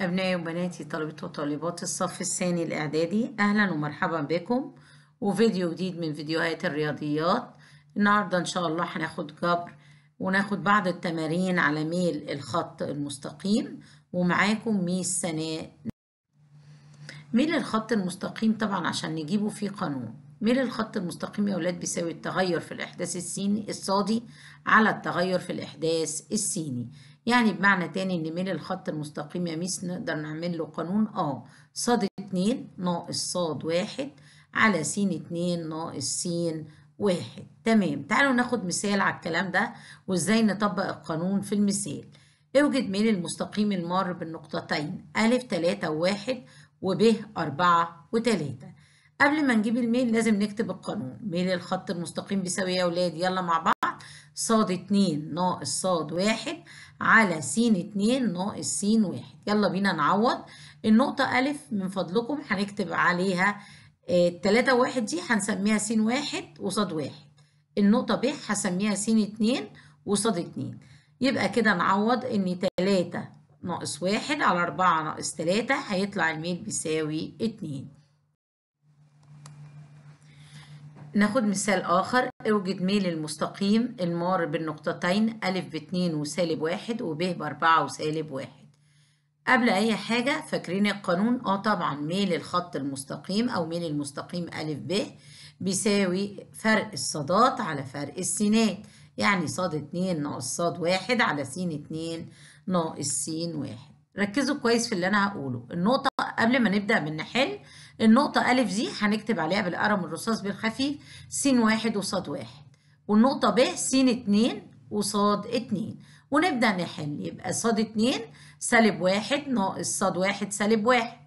أبنائي وبناتي طلبة وطالبات الصف الثاني الإعدادي أهلا ومرحبا بكم وفيديو جديد من فيديوهات الرياضيات النهاردة إن شاء الله هناخد جبر وناخد بعض التمارين على ميل الخط المستقيم ومعاكم ميس سناء ميل الخط المستقيم طبعا عشان نجيبه فيه قانون ميل الخط المستقيم يا ولاد بيساوي التغير في الإحداث السيني الصادي على التغير في الإحداث السيني يعني بمعنى تاني ان ميل الخط المستقيم يا ميس نقدر نعمل له قانون اه ص 2 ناقص ص 1 على س 2 ناقص س 1 تمام تعالوا ناخد مثال على الكلام ده وازاي نطبق القانون في المثال اوجد ميل المستقيم المار بالنقطتين أ 3 و1 وب 4 و3 قبل ما نجيب الميل لازم نكتب القانون ميل الخط المستقيم بيساوي ايه يا ولاد يلا مع بعض صاد اتنين ناقص صاد واحد على س اتنين ناقص س واحد يلا بينا نعوض النقطة ألف من فضلكم هنكتب عليها آه، التلاتة واحد دي هنسميها س واحد وصاد واحد النقطة ب هسميها س اتنين وصاد اتنين يبقى كده نعوض إن تلاتة ناقص واحد على أربعة ناقص تلاتة هيطلع الميل بيساوي اتنين ناخد مثال آخر اوجد ميل المستقيم المار بالنقطتين أ باتنين وسالب واحد ب بأربعة وسالب واحد قبل أي حاجة فاكرين القانون؟ آه طبعا ميل الخط المستقيم أو ميل المستقيم أ ب بيساوي فرق الصادات على فرق السينات يعني صاد اتنين ناقص صاد واحد على س اتنين ناقص س واحد ركزوا كويس في اللي أنا هقوله النقطة قبل ما نبدأ بنحل النقطة أ دي هنكتب عليها بالقلم الرصاص بالخفيف س واحد وصاد واحد والنقطة ب س اتنين وصاد اتنين ونبدأ نحل يبقى صاد اتنين سالب واحد ناقص صاد واحد سالب واحد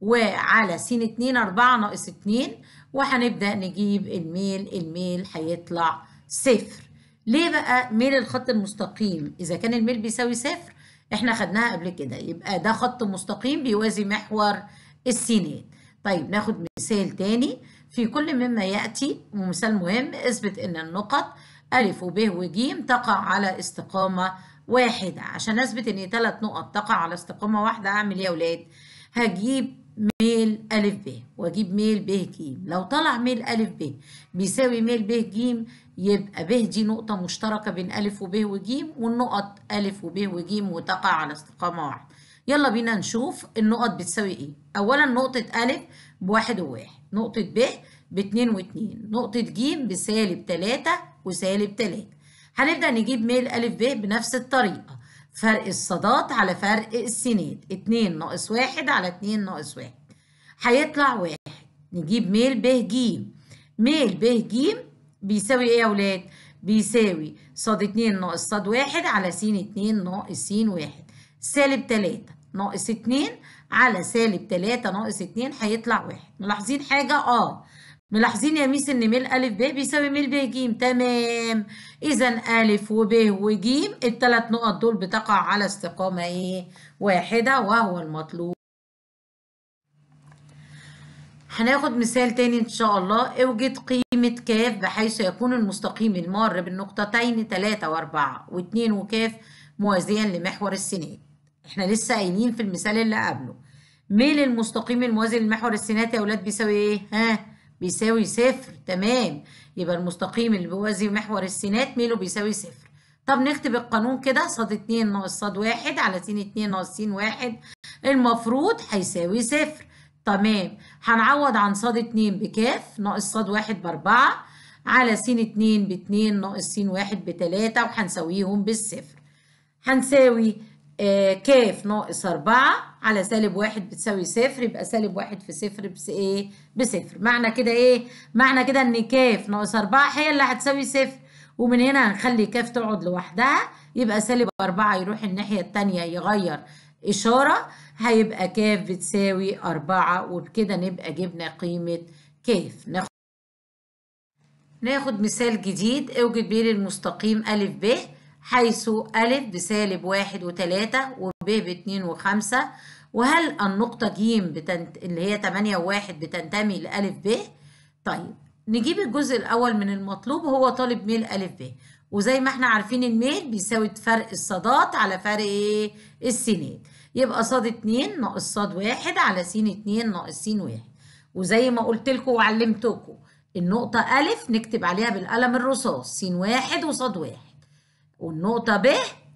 وعلى س اتنين أربعة ناقص اتنين وهنبدأ نجيب الميل الميل هيطلع صفر ليه بقى ميل الخط المستقيم إذا كان الميل بيساوي صفر احنا خدناها قبل كده يبقى ده خط مستقيم بيوازي محور السينات طيب ناخد مثال تاني في كل مما يأتي ومثال مهم اثبت ان النقط ألف وب وج تقع على استقامة واحدة عشان اثبت ان ثلاث نقط تقع على استقامة واحدة اعمل ايه يا ولاد؟ هجيب ميل ألف ب واجيب ميل ب ج لو طلع ميل ألف ب بيساوي ميل ب ج يبقى ب دي نقطة مشتركة بين ألف وب وج والنقط ألف وب وج وتقع على استقامة واحدة يلا بينا نشوف النقط بتساوي ايه اولا نقطة أ بواحد وواحد نقطة ب باتنين واتنين نقطة ج بسالب تلاتة وسالب تلاتة هنبدأ نجيب ميل أ ب بنفس الطريقة فرق الصادات على فرق السينات اتنين ناقص واحد على اتنين ناقص واحد هيطلع واحد نجيب ميل ب ج ميل ب ج بيساوي ايه يا ولاد؟ بيساوي صاد اتنين ناقص صاد واحد على س اتنين ناقص س واحد سالب 3 ناقص 2 على سالب 3 ناقص 2 هيطلع 1 ملاحظين حاجة؟ اه ملاحظين يا ميس ان ميل أ ب بيساوي ميل ب ج تمام إذا أ وب وج الثلاث نقط دول بتقع على استقامة إيه؟ واحدة وهو المطلوب هناخد مثال تاني ان شاء الله اوجد قيمة ك بحيث يكون المستقيم المار بالنقطتين 3 و4 و2 وك موازيا لمحور السينات احنا لسه قايلين في المثال اللي قبله ميل المستقيم الموازي للمحور السيناتي يا اولاد بيساوي ايه ها بيساوي صفر تمام يبقى المستقيم اللي بيوازي محور السينات ميله بيساوي صفر طب نكتب القانون كده ص 2 ناقص ص 1 على س 2 ناقص س 1 المفروض هيساوي صفر تمام هنعوض عن ص 2 بكاف ناقص ص 1 ب 4 على س 2 ب 2 ناقص س 1 ب 3 وهنساويهم بالصفر هنساوي آه، كاف ناقص 4 على سالب واحد بتساوي صفر يبقى سالب واحد في صفر بس ايه بصفر معنى كده ايه معنى كده ان كاف ناقص 4 هي اللي هتساوي صفر ومن هنا هنخلي كاف تقعد لوحدها يبقى سالب 4 يروح الناحيه التانية يغير اشاره هيبقى كاف بتساوي 4 وبكده نبقى جبنا قيمه كاف ناخد ناخد مثال جديد اوجد بين المستقيم ا ب حيث أ بسالب واحد وتلاتة وب باتنين وخمسة وهل النقطة ج بتنت... اللي هي تمانية وواحد بتنتمي لألف ب؟ طيب نجيب الجزء الأول من المطلوب هو طالب ميل ألف ب وزي ما احنا عارفين الميل بيساوي فرق الصادات على فرق ايه؟ السينات يبقى صاد اتنين ناقص صاد واحد على س اتنين ناقص س واحد وزي ما قلت لكم وعلمتكم النقطة أ نكتب عليها بالقلم الرصاص س واحد وصاد واحد والنقطة ب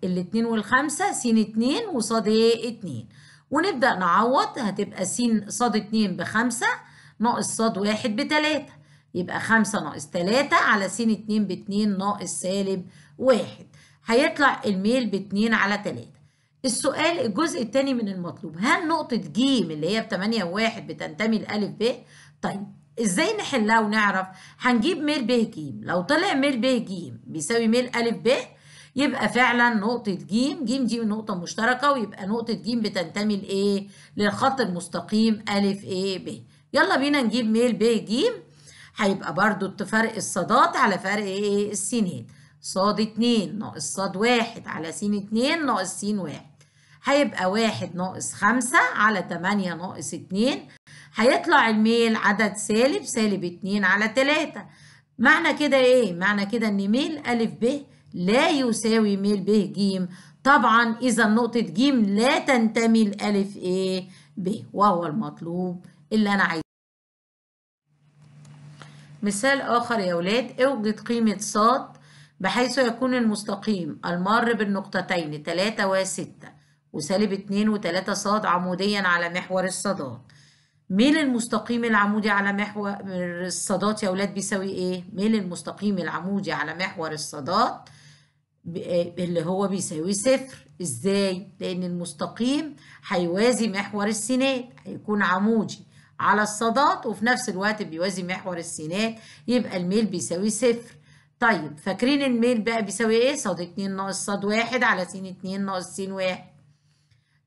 الاتنين والخمسة س اتنين وصاد ايه اتنين ونبدأ نعوض هتبقى س صاد اتنين بخمسة ناقص صاد واحد بتلاتة يبقى خمسة ناقص تلاتة على س اتنين باتنين ناقص سالب واحد هيطلع الميل باتنين على تلاتة السؤال الجزء التاني من المطلوب هل نقطة ج اللي هي بتمانية وواحد بتنتمي لألف ب طيب ازاي نحلها ونعرف هنجيب ميل ب ج لو طلع ميل ب ج بيساوي ميل أ ب يبقى فعلا نقطة ج ج دي نقطة مشتركة ويبقى نقطة ج بتنتمي لإيه؟ للخط المستقيم أ إيه ب يلا بينا نجيب ميل ب ج هيبقى برضو فرق الصادات على فرق إيه السينات صاد اتنين ناقص صاد واحد على س اتنين ناقص س واحد هيبقى واحد ناقص خمسة على تمانية ناقص اتنين هيطلع الميل عدد سالب سالب اتنين على تلاتة معنى كده ايه؟ معنى كده ان ميل أ ب لا يساوي ميل ب ج طبعا إذا نقطة ج لا تنتمي لألف ايه ب وهو المطلوب اللي أنا عايزه مثال آخر يا ولاد اوجد قيمة ص بحيث يكون المستقيم المار بالنقطتين 3 و 6 وسالب 2 و 3 ص عموديا على محور الصادات ميل المستقيم العمودي على محور الصادات يا ولاد بيساوي ايه؟ ميل المستقيم العمودي على محور الصادات آه، اللي هو بيساوي صفر ازاي لان المستقيم هيوازي محور السينات هيكون عمودي على الصادات وفي نفس الوقت بيوازي محور السينات يبقى الميل بيساوي صفر طيب فاكرين الميل بقى بيساوي ايه صاد 2 ناقص صاد 1 على س 2 ناقص س 1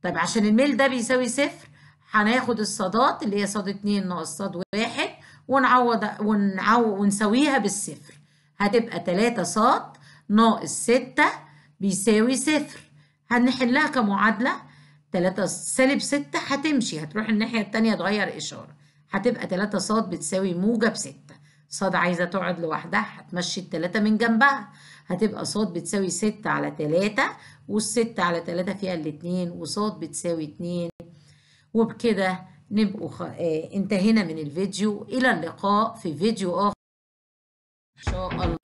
طيب عشان الميل ده بيساوي صفر هناخد الصادات اللي هي صاد 2 ناقص صاد 1 ونعوض ونعوض ونساويها بالصفر هتبقى 3 صاد ناقص ستة بيساوي صفر هنحلها كمعادلة تلاتة سالب ستة هتمشي هتروح الناحية التانية تغير إشارة هتبقى تلاتة ص بتساوي موجب ستة ص عايزة تقعد لوحدها هتمشي التلاتة من جنبها هتبقى ص بتساوي ستة على تلاتة والستة على تلاتة فيها الاتنين وص بتساوي اتنين وبكده نبقوا خ... آه، انتهينا من الفيديو إلى اللقاء في فيديو آخر إن شاء الله